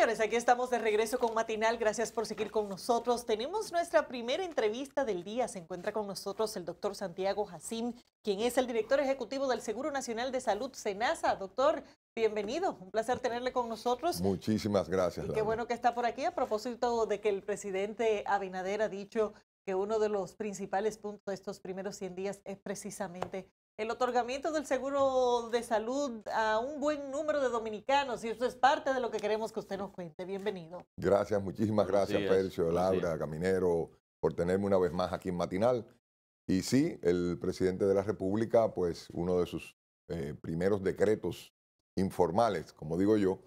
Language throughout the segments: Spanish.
Señores, aquí estamos de regreso con Matinal. Gracias por seguir con nosotros. Tenemos nuestra primera entrevista del día. Se encuentra con nosotros el doctor Santiago Jacín, quien es el director ejecutivo del Seguro Nacional de Salud, SENASA. Doctor, bienvenido. Un placer tenerle con nosotros. Muchísimas gracias. Y qué bueno que está por aquí a propósito de que el presidente Abinader ha dicho que uno de los principales puntos de estos primeros 100 días es precisamente el otorgamiento del seguro de salud a un buen número de dominicanos y eso es parte de lo que queremos que usted nos cuente. Bienvenido. Gracias, muchísimas gracias, Percio, Laura, Caminero, por tenerme una vez más aquí en Matinal. Y sí, el presidente de la República, pues uno de sus eh, primeros decretos informales, como digo yo,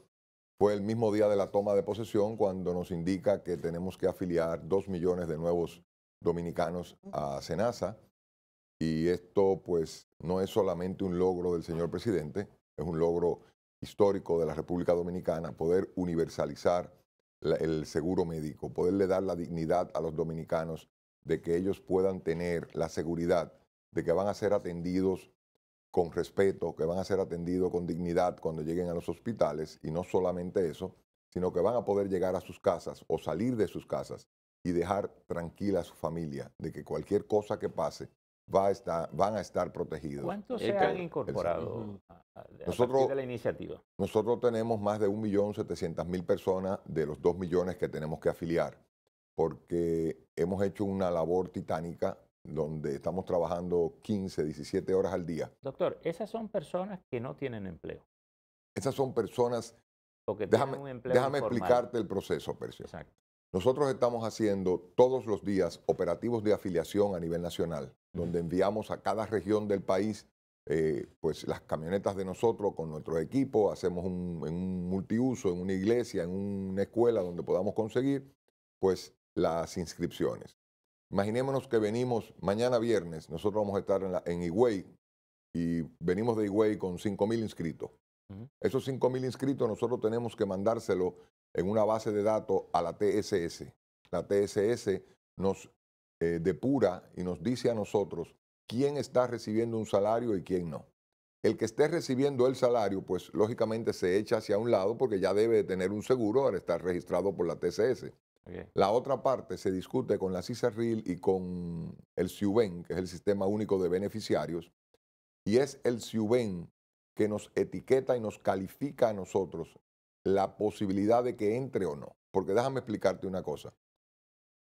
fue el mismo día de la toma de posesión cuando nos indica que tenemos que afiliar dos millones de nuevos dominicanos a SENASA y esto pues no es solamente un logro del señor presidente, es un logro histórico de la República Dominicana, poder universalizar el seguro médico, poderle dar la dignidad a los dominicanos de que ellos puedan tener la seguridad de que van a ser atendidos con respeto, que van a ser atendidos con dignidad cuando lleguen a los hospitales y no solamente eso, sino que van a poder llegar a sus casas o salir de sus casas y dejar tranquila a su familia de que cualquier cosa que pase, va van a estar protegidos. ¿Cuántos se han incorporado a, nosotros, de la iniciativa? Nosotros tenemos más de 1.700.000 personas de los 2 millones que tenemos que afiliar, porque hemos hecho una labor titánica donde estamos trabajando 15, 17 horas al día. Doctor, esas son personas que no tienen empleo. Esas son personas... que déjame, un empleo déjame explicarte el proceso, Percio. Exacto. Nosotros estamos haciendo todos los días operativos de afiliación a nivel nacional, donde enviamos a cada región del país eh, pues las camionetas de nosotros con nuestro equipo, hacemos un, multiuso, en una iglesia, en una escuela donde podamos conseguir pues las inscripciones. Imaginémonos que venimos mañana viernes, nosotros vamos a estar en, Higüey y venimos de Higüey con 5.000 inscritos. Esos 5.000 inscritos nosotros tenemos que mandárselo en una base de datos a la TSS. La TSS nos eh, depura y nos dice a nosotros quién está recibiendo un salario y quién no. El que esté recibiendo el salario, pues lógicamente se echa hacia un lado porque ya debe tener un seguro al estar registrado por la TSS. La otra parte se discute con la CISARIL y con el SIUBEN, que es el Sistema Único de Beneficiarios, y es el SIUBEN que nos etiqueta y nos califica a nosotros la posibilidad de que entre o no. Porque déjame explicarte una cosa.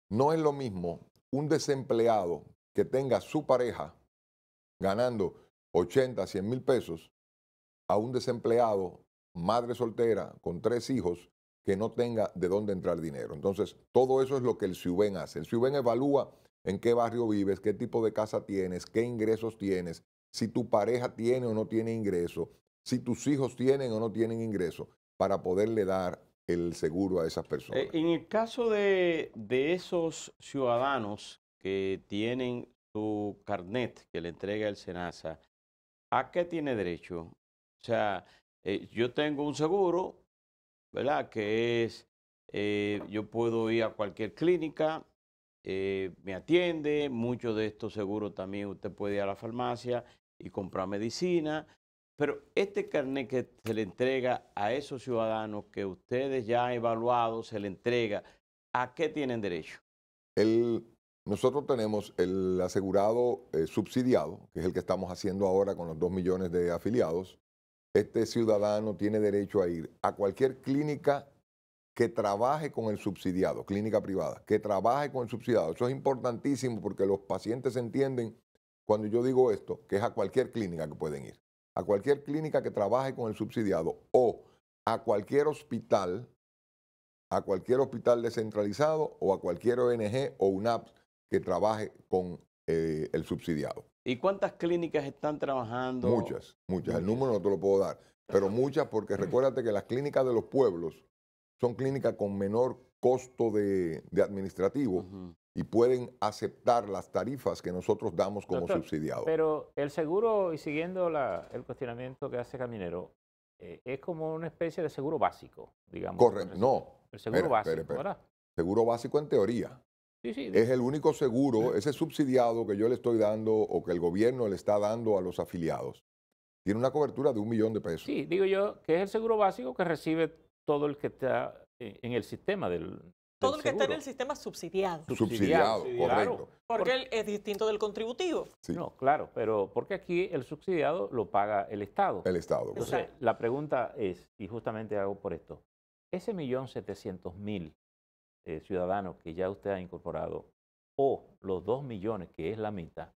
No es lo mismo un desempleado que tenga su pareja ganando 80, 100 mil pesos a un desempleado, madre soltera, con tres hijos, que no tenga de dónde entrar dinero. Entonces, todo eso es lo que el CIUBEN hace. El CIUBEN evalúa en qué barrio vives, qué tipo de casa tienes, qué ingresos tienes, si tu pareja tiene o no tiene ingreso, si tus hijos tienen o no tienen ingreso para poderle dar el seguro a esas eh, personas. En el caso de, esos ciudadanos que tienen su carnet que le entrega el SENASA, ¿a qué tiene derecho? O sea, eh, yo tengo un seguro, ¿verdad? Que es, eh, yo puedo ir a cualquier clínica, me atiende, muchos de estos seguros también usted puede ir a la farmacia y comprar medicina, pero este carnet que se le entrega a esos ciudadanos que ustedes ya han evaluado, se le entrega, ¿a qué tienen derecho? nosotros tenemos el asegurado eh, subsidiado, que es el que estamos haciendo ahora con los dos millones de afiliados. Este ciudadano tiene derecho a ir a cualquier clínica que trabaje con el subsidiado, clínica privada, que trabaje con el subsidiado. Eso es importantísimo porque los pacientes entienden cuando yo digo esto, que es a cualquier clínica que pueden ir a cualquier clínica que trabaje con el subsidiado o a cualquier hospital, a cualquier hospital descentralizado o a cualquier ONG o UNAP que trabaje con eh, el subsidiado. ¿Y cuántas clínicas están trabajando? Muchas, muchas. El número no te lo puedo dar, pero muchas porque recuérdate que las clínicas de los pueblos son clínicas con menor costo de, administrativo y pueden aceptar las tarifas que nosotros damos como subsidiado. subsidiados. Pero el seguro, y siguiendo el cuestionamiento que hace Caminero, eh, es como una especie de seguro básico, digamos. Correcto, no. El seguro básico, Seguro básico en teoría. Sí, sí, es el único seguro, ese subsidiado que yo le estoy dando o que el gobierno le está dando a los afiliados. Tiene una cobertura de un millón de pesos. Sí, digo yo que es el seguro básico que recibe todo el que está eh, en el sistema del, todo el que está en el sistema subsidiado. Subsidiado, subsidiado Porque él es distinto del contributivo. No, claro, pero porque aquí el subsidiado lo paga el Estado. El Estado. Entonces, la pregunta es, y justamente hago por esto, ese millón setecientos mil eh, ciudadanos que ya usted ha incorporado, o los dos millones, que es la mitad,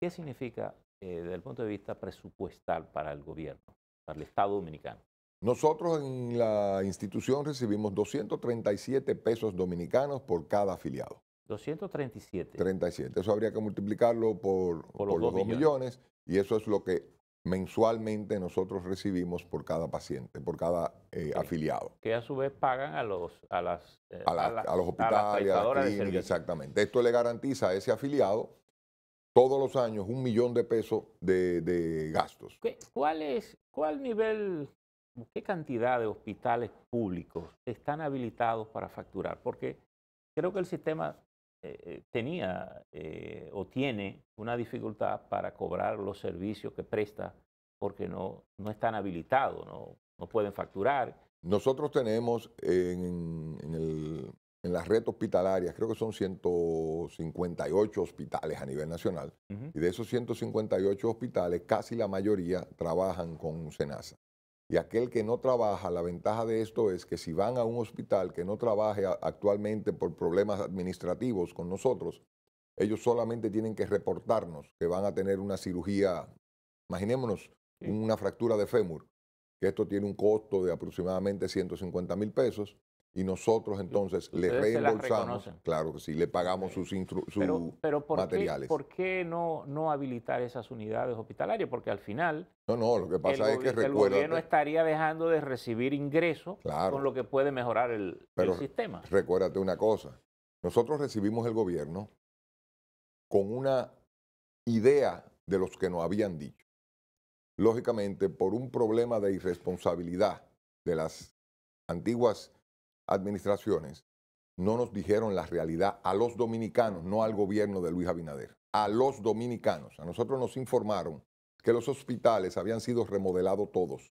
¿qué significa eh, desde el punto de vista presupuestal para el gobierno, para el Estado dominicano? Nosotros en la institución recibimos 237 pesos dominicanos por cada afiliado. 237. 37. Eso habría que multiplicarlo por, los 2 millones. y eso es lo que mensualmente nosotros recibimos por cada paciente, por cada eh, afiliado. Que a su vez pagan a los a las, eh, a, los hospitales, exactamente. Esto le garantiza a ese afiliado todos los años un millón de pesos de, de gastos. ¿Cuál es cuál nivel ¿qué cantidad de hospitales públicos están habilitados para facturar? Porque creo que el sistema eh, eh, tenía eh, o tiene una dificultad para cobrar los servicios que presta porque no, no están habilitados, no, pueden facturar. Nosotros tenemos en, en, el, en, la red hospitalaria, creo que son 158 hospitales a nivel nacional, y de esos 158 hospitales, casi la mayoría trabajan con SENASA. Y aquel que no trabaja, la ventaja de esto es que si van a un hospital que no trabaje actualmente por problemas administrativos con nosotros, ellos solamente tienen que reportarnos que van a tener una cirugía, imaginémonos, una fractura de fémur, que esto tiene un costo de aproximadamente 150 mil pesos, y nosotros entonces le reembolsamos, claro que sí, le pagamos sus, materiales. pero, ¿por materiales. Qué, no, no habilitar esas unidades hospitalarias? Porque al final... No, no, lo que pasa es que El gobierno estaría dejando de recibir ingresos con lo que puede mejorar el sistema. Recuérdate una cosa, nosotros recibimos el gobierno con una idea de los que nos habían dicho. Lógicamente, por un problema de irresponsabilidad de las antiguas administraciones no nos dijeron la realidad a los dominicanos, no al gobierno de Luis Abinader, a los dominicanos. A nosotros nos informaron que los hospitales habían sido remodelados todos,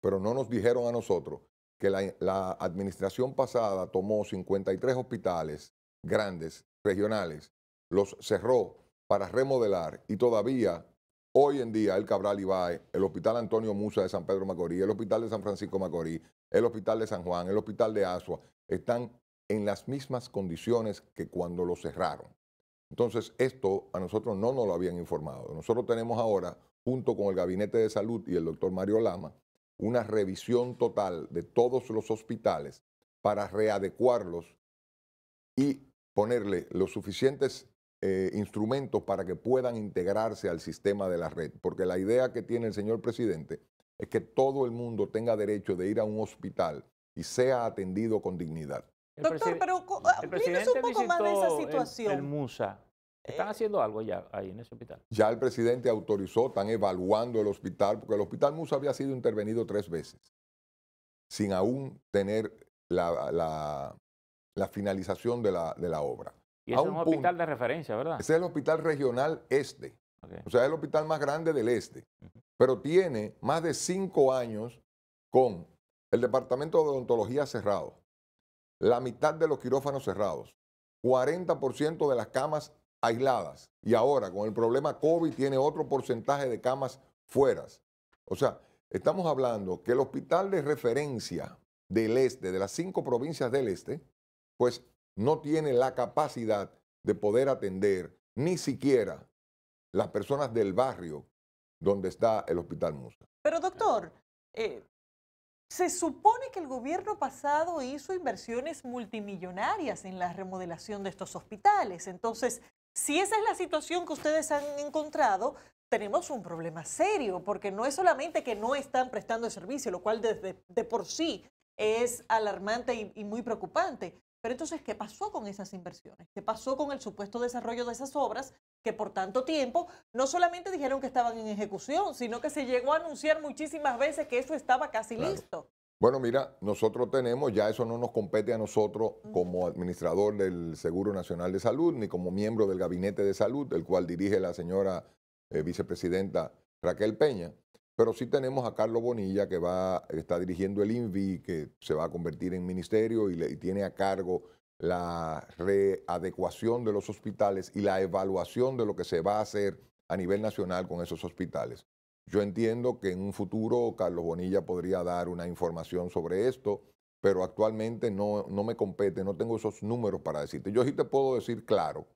pero no nos dijeron a nosotros que la, administración pasada tomó 53 hospitales grandes, regionales, los cerró para remodelar y todavía hoy en día el Cabral Ibae, el Hospital Antonio Musa de San Pedro Macorís, el Hospital de San Francisco Macorís, el hospital de San Juan, el hospital de Asua, están en las mismas condiciones que cuando lo cerraron. Entonces, esto a nosotros no nos lo habían informado. Nosotros tenemos ahora, junto con el Gabinete de Salud y el doctor Mario Lama, una revisión total de todos los hospitales para readecuarlos y ponerle los suficientes eh, instrumentos para que puedan integrarse al sistema de la red. Porque la idea que tiene el señor presidente es que todo el mundo tenga derecho de ir a un hospital y sea atendido con dignidad. Doctor, pero explíquenos ah, un poco más esa situación. El, MUSA. ¿Están eh. haciendo algo ya ahí en ese hospital? Ya el presidente autorizó, están evaluando el hospital, porque el hospital MUSA había sido intervenido tres veces, sin aún tener la, finalización de la, obra. Y es un hospital de referencia, ¿verdad? Ese es el hospital regional este. O sea, es el hospital más grande del este. Pero tiene más de cinco años con el departamento de odontología cerrado, la mitad de los quirófanos cerrados, 40% de las camas aisladas. Y ahora, con el problema COVID, tiene otro porcentaje de camas fueras. O sea, estamos hablando que el hospital de referencia del este, de las cinco provincias del este, pues no tiene la capacidad de poder atender ni siquiera las personas del barrio donde está el Hospital Musa. Pero doctor, eh, se supone que el gobierno pasado hizo inversiones multimillonarias en la remodelación de estos hospitales. Entonces, si esa es la situación que ustedes han encontrado, tenemos un problema serio, porque no es solamente que no están prestando el servicio, lo cual desde de por sí es alarmante y muy preocupante, pero entonces, ¿qué pasó con esas inversiones? ¿Qué pasó con el supuesto desarrollo de esas obras que por tanto tiempo no solamente dijeron que estaban en ejecución, sino que se llegó a anunciar muchísimas veces que eso estaba casi listo? Bueno, mira, nosotros tenemos, ya eso no nos compete a nosotros como administrador del Seguro Nacional de Salud, ni como miembro del Gabinete de Salud, el cual dirige la señora eh, vicepresidenta Raquel Peña. Pero sí tenemos a Carlos Bonilla, que va, está dirigiendo el INVI, que se va a convertir en ministerio y, tiene a cargo la readecuación de los hospitales y la evaluación de lo que se va a hacer a nivel nacional con esos hospitales. Yo entiendo que en un futuro Carlos Bonilla podría dar una información sobre esto, pero actualmente no, no me compete, no tengo esos números para decirte. Yo sí te puedo decir claro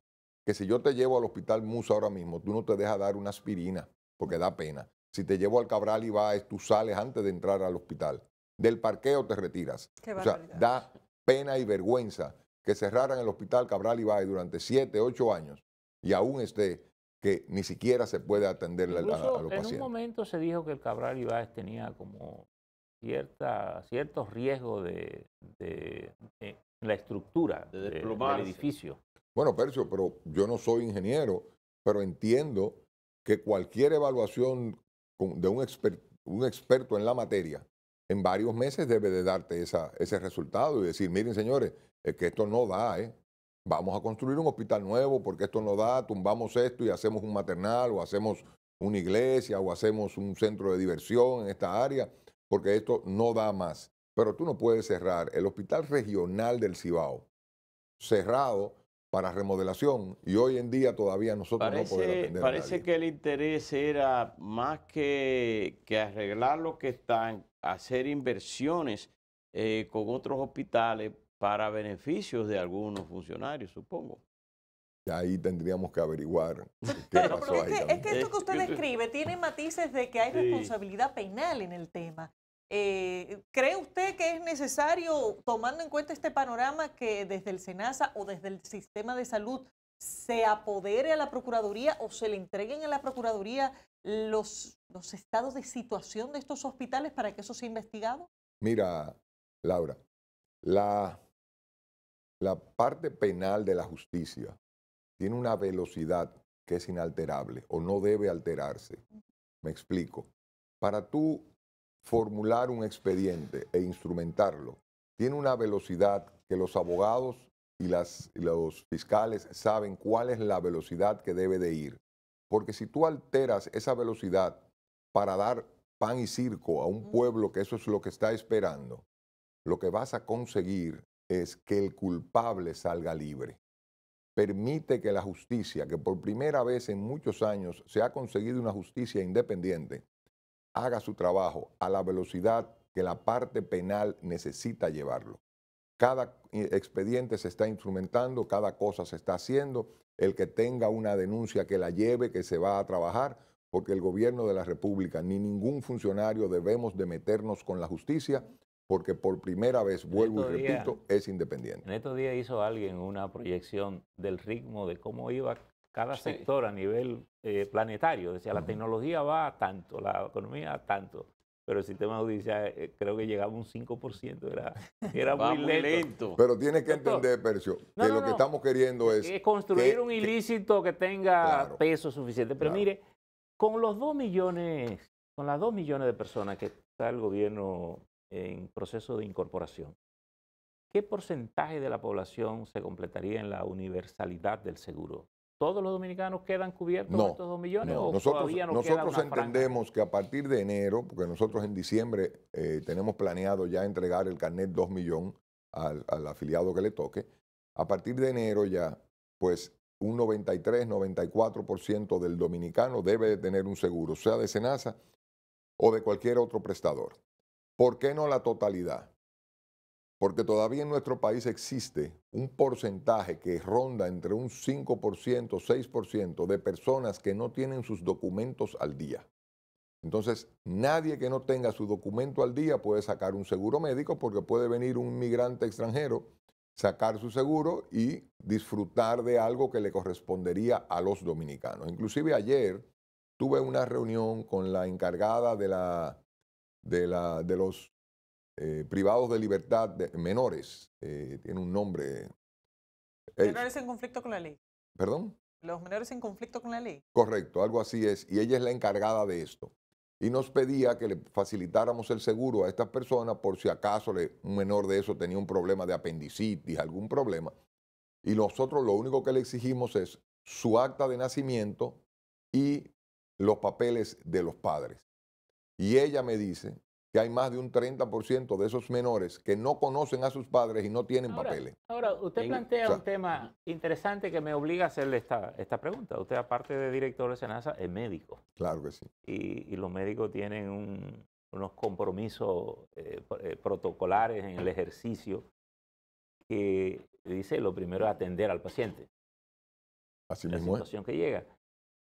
que si yo te llevo al hospital Musa ahora mismo, tú no te dejas dar una aspirina porque da pena. Si te llevo al Cabral y tú sales antes de entrar al hospital. Del parqueo te retiras. o sea, da pena y vergüenza que cerraran el hospital Cabral Ibaez durante siete, ocho años y aún esté que ni siquiera se puede atender a, en un momento se dijo que el Cabral Ibáez tenía como cierta, cierto riesgo de, la estructura de del edificio. Bueno, Percio, pero yo no soy ingeniero, pero entiendo que cualquier evaluación de un, experto en la materia, en varios meses debe de darte ese resultado y decir, miren señores, es que esto no da, ¿eh? vamos a construir un hospital nuevo porque esto no da, tumbamos esto y hacemos un maternal o hacemos una iglesia o hacemos un centro de diversión en esta área, porque esto no da más. Pero tú no puedes cerrar el hospital regional del Cibao, cerrado para remodelación y hoy en día todavía nosotros no podemos atender. Parece que el interés era más que, que arreglar lo que están, hacer inversiones eh, con otros hospitales para beneficios de algunos funcionarios, supongo. Ahí tendríamos que averiguar qué pasó es, que, es, que, esto que usted describe tiene matices de que hay responsabilidad penal en el tema. Eh, ¿Cree usted que es necesario, tomando en cuenta este panorama, que desde el SENASA o desde el sistema de salud se apodere a la Procuraduría o se le entreguen a la Procuraduría los, los estados de situación de estos hospitales para que eso sea investigado? Mira, Laura, la, la parte penal de la justicia tiene una velocidad que es inalterable o no debe alterarse. Me explico. Para tú formular un expediente e instrumentarlo tiene una velocidad que los abogados y los fiscales saben cuál es la velocidad que debe de ir. Porque si tú alteras esa velocidad para dar pan y circo a un pueblo que eso es lo que está esperando, lo que vas a conseguir es que el culpable salga libre. Permite que la justicia, que por primera vez en muchos años se ha conseguido una justicia independiente, haga su trabajo a la velocidad que la parte penal necesita llevarlo. Cada eh, expediente se está instrumentando, cada cosa se está haciendo. El que tenga una denuncia que la lleve, que se va a trabajar, porque el gobierno de la República ni ningún funcionario debemos de meternos con la justicia, porque por primera vez, vuelvo y repito, es independiente. En estos días hizo alguien una proyección del ritmo de cómo iba cada sector a nivel eh, planetario. Decía, la tecnología va a tanto, la economía a tanto, pero el sistema judicial eh, creo que llegaba un 5%, era, era muy, lento. Pero tiene que entender, Percio, que lo que estamos queriendo es... construir un ilícito que, tenga peso suficiente. Pero mire, con los 2 millones, con las 2 millones de personas que está el gobierno en proceso de incorporación, ¿qué porcentaje de la población se completaría en la universalidad del seguro? ¿Todos los dominicanos quedan cubiertos no, estos 2 millones? No. nosotros nosotros entendemos que a partir de enero, porque nosotros en diciembre eh, tenemos planeado ya entregar el carnet 2 millones al, afiliado que le toque, a partir de enero ya, pues un 93, 94% del dominicano debe tener un seguro, sea de Senasa o de cualquier otro prestador. ¿Por qué no la totalidad? porque todavía en nuestro país existe un porcentaje que ronda entre un 5%, 6% de personas que no tienen sus documentos al día. Entonces, nadie que no tenga su documento al día puede sacar un seguro médico porque puede venir un migrante extranjero, sacar su seguro y disfrutar de algo que le correspondería a los dominicanos. Inclusive ayer tuve una reunión con la encargada de, la, de, la, de los eh, privados de libertad de, menores, eh, tiene un nombre. Menores en conflicto con la ley. ¿Perdón? Los menores en conflicto con la ley. Correcto, algo así es. Y ella es la encargada de esto. Y nos pedía que le facilitáramos el seguro a estas personas por si acaso le, un menor de eso tenía un problema de apendicitis, algún problema. Y nosotros lo único que le exigimos es su acta de nacimiento y los papeles de los padres. Y ella me dice que hay más de un 30% de esos menores que no conocen a sus padres y no tienen papeles. Ahora, usted plantea un tema interesante que me obliga a hacerle esta, esta pregunta. Usted, aparte de director de SENASA, es médico. Claro que sí. Y, los médicos tienen unos compromisos eh, eh, protocolares en el ejercicio que dice lo primero es atender al paciente. Así la situación que llega.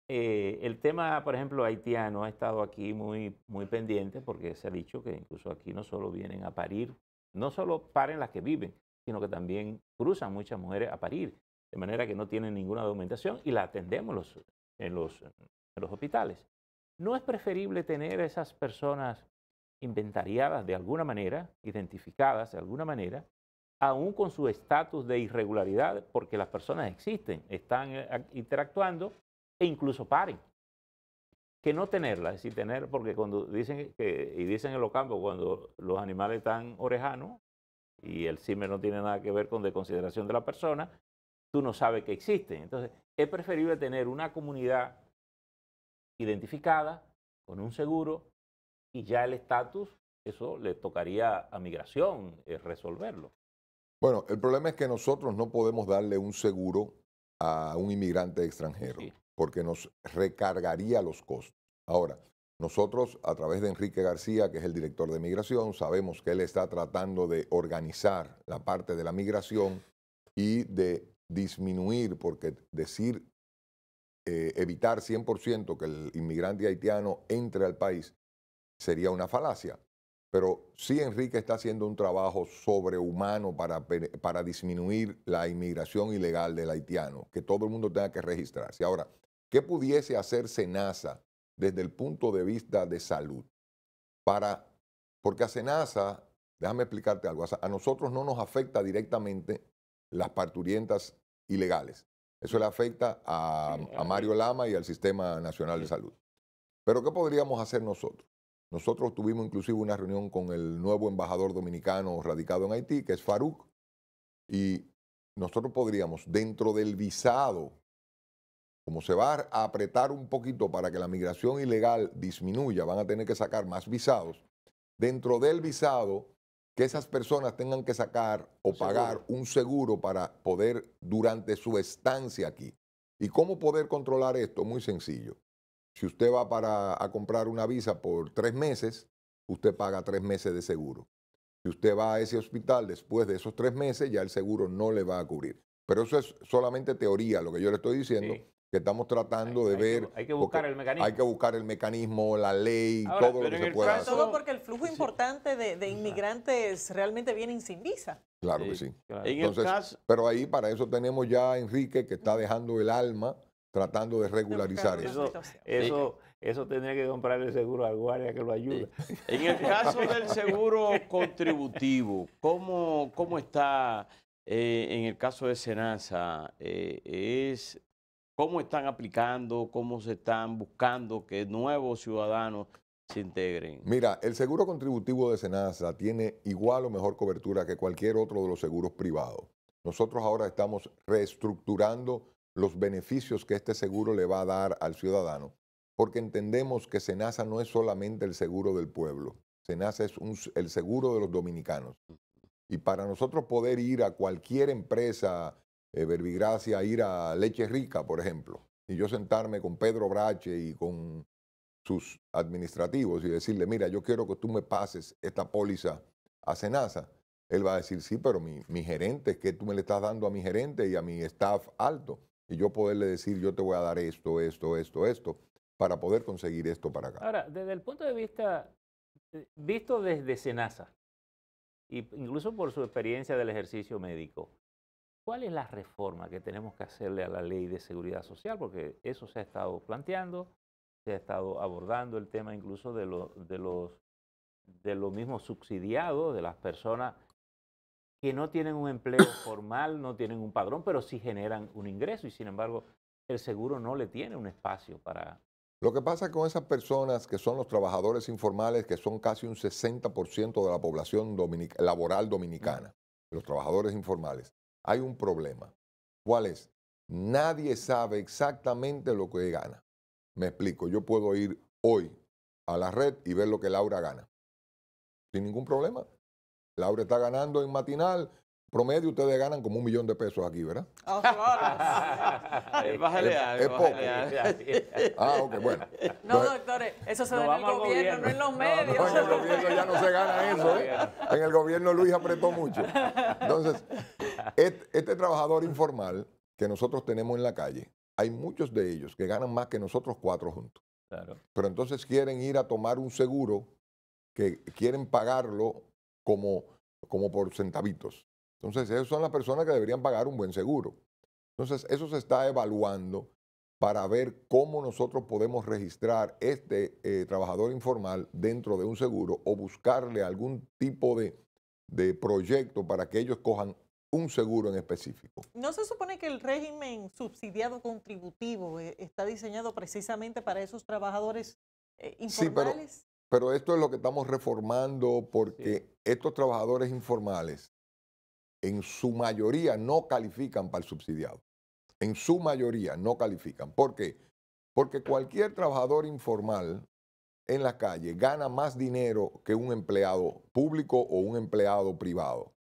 Eh, el tema, por ejemplo, haitiano ha estado aquí muy, muy pendiente porque se ha dicho que incluso aquí no solo vienen a parir, no solo paren las que viven, sino que también cruzan muchas mujeres a parir, de manera que no tienen ninguna documentación y la atendemos en, los, en los hospitales. ¿No es preferible tener a esas personas inventariadas de alguna manera, identificadas de alguna manera, aún con su estatus de irregularidad, porque las personas existen, están eh, interactuando e incluso paren. Que no tenerla, es decir, tener, porque cuando dicen que, y dicen en los campos, cuando los animales están orejanos y el CIMER no tiene nada que ver con desconsideración de la persona, tú no sabes que existen. Entonces, es preferible tener una comunidad identificada con un seguro y ya el estatus, eso le tocaría a migración eh, resolverlo. Bueno, el problema es que nosotros no podemos darle un seguro a un inmigrante extranjero porque nos recargaría los costos. Ahora, nosotros, a través de Enrique García, que es el director de migración, sabemos que él está tratando de organizar la parte de la migración y de disminuir, porque decir, eh, evitar 100% que el inmigrante haitiano entre al país sería una falacia pero sí Enrique está haciendo un trabajo sobrehumano para, disminuir la inmigración ilegal del haitiano, que todo el mundo tenga que registrarse. Ahora, ¿qué pudiese hacer SENASA desde el punto de vista de salud? Para, porque a SENASA, déjame explicarte algo, a nosotros no nos afecta directamente las parturientas ilegales. Eso le afecta a Mario eh, Lama y al Sistema Nacional de Salud. Pero ¿qué podríamos hacer nosotros? Nosotros tuvimos inclusive una reunión con el nuevo embajador dominicano radicado en Haití, que es Farouk, y nosotros podríamos, dentro del visado, como se va a apretar un poquito para que la migración ilegal disminuya, van a tener que sacar más visados, dentro del visado, que esas personas tengan que sacar o pagar un seguro para poder durante su estancia aquí. ¿Y cómo poder controlar esto? Muy sencillo. Si usted va para, a comprar una visa por tres meses, usted paga tres meses de seguro. Si usted va a ese hospital después de esos tres meses, ya el seguro no le va a cubrir. Pero eso es solamente teoría, lo que yo le estoy diciendo, que estamos tratando de ver... hay que buscar el mecanismo. Hay que buscar el mecanismo, la ley, todo lo que se pueda hacer. Todo porque el flujo importante de, inmigrantes realmente vienen sin visa. Claro que sí. Pero ahí para eso tenemos ya a Enrique, que está dejando el alma tratando de regularizar eso. Eso, eso, tendría que el seguro al guardia que lo ayuda. En el caso del seguro contributivo, ¿cómo, cómo está eh, en el caso de Senasa? Eh, es, ¿Cómo están aplicando? ¿Cómo se están buscando que nuevos ciudadanos se integren? Mira, el seguro contributivo de Senasa tiene igual o mejor cobertura que cualquier otro de los seguros privados. Nosotros ahora estamos reestructurando los beneficios que este seguro le va a dar al ciudadano, porque entendemos que SENASA no es solamente el seguro del pueblo, SENASA es el seguro de los dominicanos. Y para nosotros poder ir a cualquier empresa, eh, Verbigracia, ir a Leche Rica, por ejemplo, y yo sentarme con Pedro Brache y con sus administrativos y decirle, mira, yo quiero que tú me pases esta póliza a Senasa, él va a decir, sí, pero mi, mi gerente, es que tú me le estás dando a mi gerente y a mi staff alto y yo poderle decir, yo te voy a dar esto, esto, esto, esto, para poder conseguir esto para acá. Ahora, desde el punto de vista, eh, visto desde Senasa, incluso por su experiencia del ejercicio médico, ¿cuál es la reforma que tenemos que hacerle a la ley de seguridad social? Porque eso se ha estado planteando, se ha estado abordando el tema incluso de, lo, de los de los mismos subsidiados de las personas que no tienen un empleo formal, no tienen un padrón, pero sí generan un ingreso y sin embargo el seguro no le tiene un espacio para... Lo que pasa con esas personas que son los trabajadores informales, que son casi un 60% de la población laboral dominicana, mm. los trabajadores informales, hay un problema. ¿Cuál es? Nadie sabe exactamente lo que gana. Me explico, yo puedo ir hoy a la red y ver lo que Laura gana. Sin ningún problema. Laura está ganando en matinal, promedio ustedes ganan como un millón de pesos aquí, ¿verdad? es, poco. Ah, ok, bueno. no, doctores, eso se da en el gobierno, no en los medios. en el gobierno ya no se gana eso, ¿eh? En el gobierno Luis apretó mucho. Entonces, este, este trabajador informal que nosotros tenemos en la calle, hay muchos de ellos que ganan más que nosotros cuatro juntos. Claro. Pero entonces quieren ir a tomar un seguro que quieren pagarlo como, como por centavitos. Entonces, esas son las personas que deberían pagar un buen seguro. Entonces, eso se está evaluando para ver cómo nosotros podemos registrar este eh, trabajador informal dentro de un seguro o buscarle algún tipo de, proyecto para que ellos cojan un seguro en específico. ¿No se supone que el régimen subsidiado contributivo eh, está diseñado precisamente para esos trabajadores eh, informales? Sí, pero esto es lo que estamos reformando porque estos trabajadores informales en su mayoría no califican para el subsidiado. En su mayoría no califican. ¿Por qué? Porque cualquier trabajador informal en la calle gana más dinero que un empleado público o un empleado privado.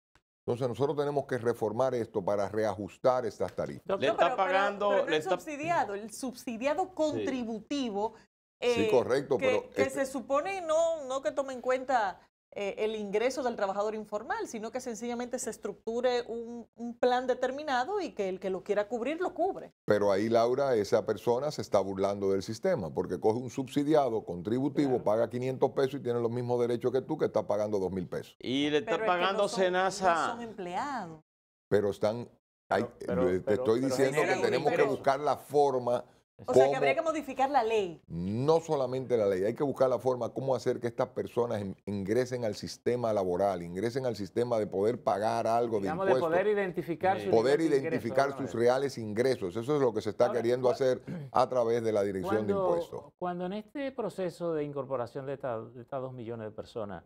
Entonces nosotros tenemos que reformar esto para reajustar estas tarifas. está pagando, el subsidiado, el subsidiado contributivo sí, eh, correcto, que, pero... Que se supone no, no que tome en cuenta eh, el ingreso del trabajador informal, sino que sencillamente se estructure un, plan determinado y que el que lo quiera cubrir, lo cubre. Pero ahí, Laura, esa persona se está burlando del sistema, porque coge un subsidiado contributivo, paga 500 pesos y tiene los mismos derechos que tú, que está pagando 2 mil pesos. Y le está pagando es Senasa... son empleados. Pero están... te estoy diciendo que tenemos que buscar la forma o sea que habría que modificar la ley. No solamente la ley, hay que buscar la forma cómo hacer que estas personas ingresen al sistema laboral, ingresen al sistema de poder pagar algo de impuestos. poder identificar, sus, poder identificar sus reales ingresos. Eso es lo que se está queriendo hacer a través de la dirección de impuestos. Cuando en este proceso de incorporación de estas dos millones de personas,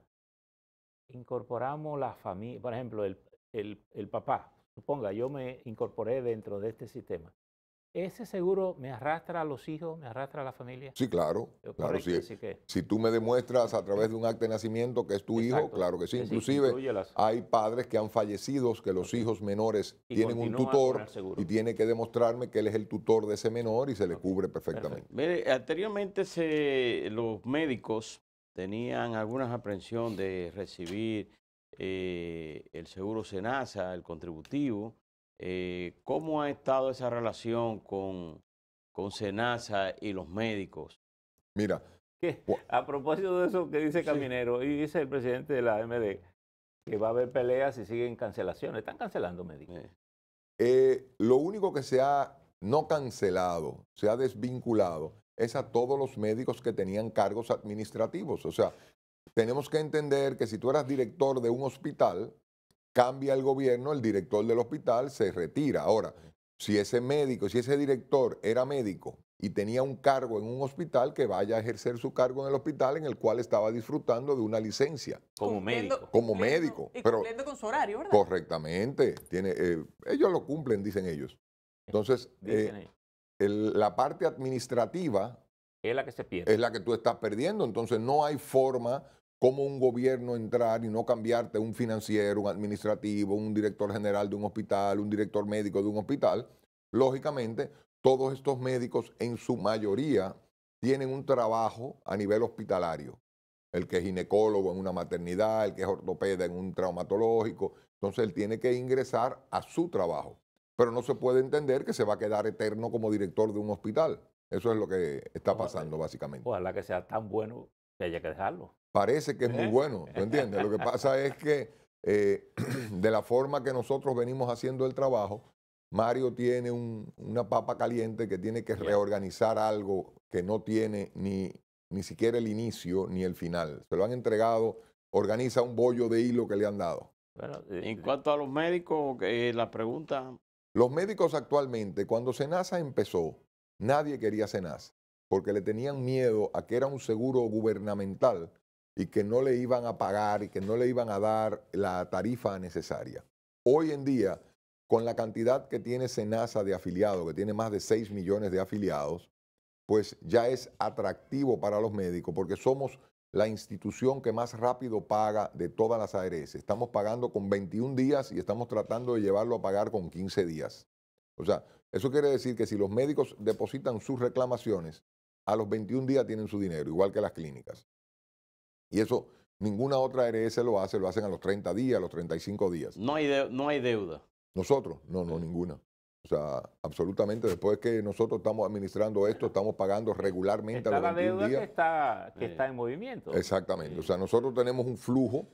incorporamos la familia, por ejemplo, el, el papá, suponga, yo me incorporé dentro de este sistema ese seguro me arrastra a los hijos, me arrastra a la familia. Sí, claro. claro Si tú me demuestras a través de un acta de nacimiento que es tu hijo, claro que sí. Inclusive hay padres que han fallecido, que los hijos menores tienen un tutor y tiene que demostrarme que él es el tutor de ese menor y se le cubre perfectamente. anteriormente los médicos tenían algunas aprensión de recibir eh, el seguro SENASA, el contributivo, eh, ¿Cómo ha estado esa relación con, con Senasa y los médicos? Mira. A propósito de eso que dice Caminero y dice el presidente de la AMD, que va a haber peleas y siguen cancelaciones. Están cancelando médicos. Eh, eh, lo único que se ha no cancelado, se ha desvinculado, es a todos los médicos que tenían cargos administrativos. O sea, tenemos que entender que si tú eras director de un hospital, cambia el gobierno, el director del hospital se retira. Ahora, si ese médico, si ese director era médico y tenía un cargo en un hospital, que vaya a ejercer su cargo en el hospital en el cual estaba disfrutando de una licencia. Como médico. Como médico. pero, cumpliendo con su horario, ¿verdad? Correctamente. Tiene, eh, ellos lo cumplen, dicen ellos. Entonces, eh, la parte administrativa... Es la que se pierde. Es la que tú estás perdiendo. Entonces, no hay forma cómo un gobierno entrar y no cambiarte un financiero, un administrativo, un director general de un hospital, un director médico de un hospital, lógicamente todos estos médicos en su mayoría tienen un trabajo a nivel hospitalario. El que es ginecólogo en una maternidad, el que es ortopeda en un traumatológico. Entonces él tiene que ingresar a su trabajo. Pero no se puede entender que se va a quedar eterno como director de un hospital. Eso es lo que está pasando básicamente. Ojalá que sea tan bueno que haya que dejarlo parece que es muy ¿Eh? bueno, ¿tú entiendes? Lo que pasa es que eh, de la forma que nosotros venimos haciendo el trabajo, Mario tiene una papa caliente que tiene que reorganizar algo que no tiene ni, ni siquiera el inicio ni el final. Se lo han entregado, organiza un bollo de hilo que le han dado. en eh, cuanto a los médicos, la pregunta... Los médicos actualmente, cuando Senasa empezó, nadie quería Senasa porque le tenían miedo a que era un seguro gubernamental y que no le iban a pagar y que no le iban a dar la tarifa necesaria. Hoy en día, con la cantidad que tiene Senasa de afiliados, que tiene más de 6 millones de afiliados, pues ya es atractivo para los médicos porque somos la institución que más rápido paga de todas las ARS. Estamos pagando con 21 días y estamos tratando de llevarlo a pagar con 15 días. O sea, eso quiere decir que si los médicos depositan sus reclamaciones, a los 21 días tienen su dinero, igual que las clínicas. Y eso ninguna otra ARS lo hace, lo hacen a los 30 días, a los 35 días. No hay, no hay deuda. Nosotros, no, no, ninguna. O sea, absolutamente, después que nosotros estamos administrando esto, estamos pagando regularmente a los la deuda Que está, que está en movimiento. Exactamente. O sea, nosotros tenemos un flujo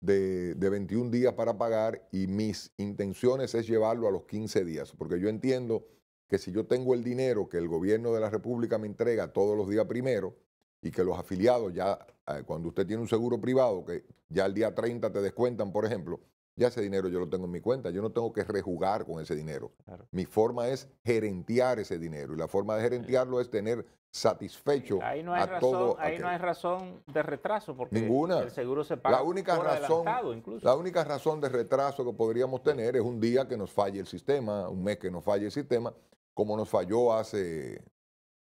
de, de 21 días para pagar y mis intenciones es llevarlo a los 15 días, porque yo entiendo que si yo tengo el dinero que el gobierno de la República me entrega todos los días primero y que los afiliados ya Ah, cuando usted tiene un seguro privado que ya el día 30 te descuentan, por ejemplo, ya ese dinero yo lo tengo en mi cuenta, yo no tengo que rejugar con ese dinero. Mi forma es gerentear ese dinero y la forma de gerentearlo es tener satisfecho ahí no hay a razón, Ahí no hay razón de retraso porque Ninguna. el seguro se paga la única por razón, incluso. La única razón de retraso que podríamos tener es un día que nos falle el sistema, un mes que nos falle el sistema, como nos falló hace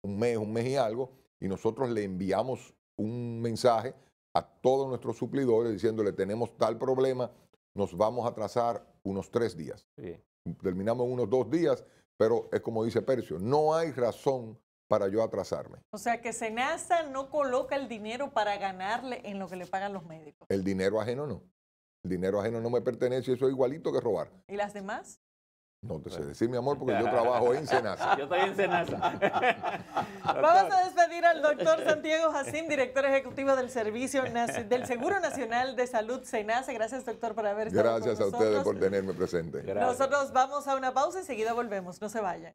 un mes, un mes y algo, y nosotros le enviamos un mensaje a todos nuestros suplidores diciéndole tenemos tal problema, nos vamos a trazar unos tres días. Terminamos Terminamos unos dos días, pero es como dice Percio, no hay razón para yo atrasarme. O sea que Senasa no coloca el dinero para ganarle en lo que le pagan los médicos. El dinero ajeno no. El dinero ajeno no me pertenece, y eso es igualito que robar. ¿Y las demás? No te sé decir, mi amor, porque yo trabajo en Senasa. Yo estoy en Senasa. Vamos a despedir al doctor Santiago Jacín, director ejecutivo del Servicio del Seguro Nacional de Salud Senasa. Gracias, doctor, por haber estado Gracias a ustedes por tenerme presente. Nosotros vamos a una pausa y enseguida volvemos. No se vayan.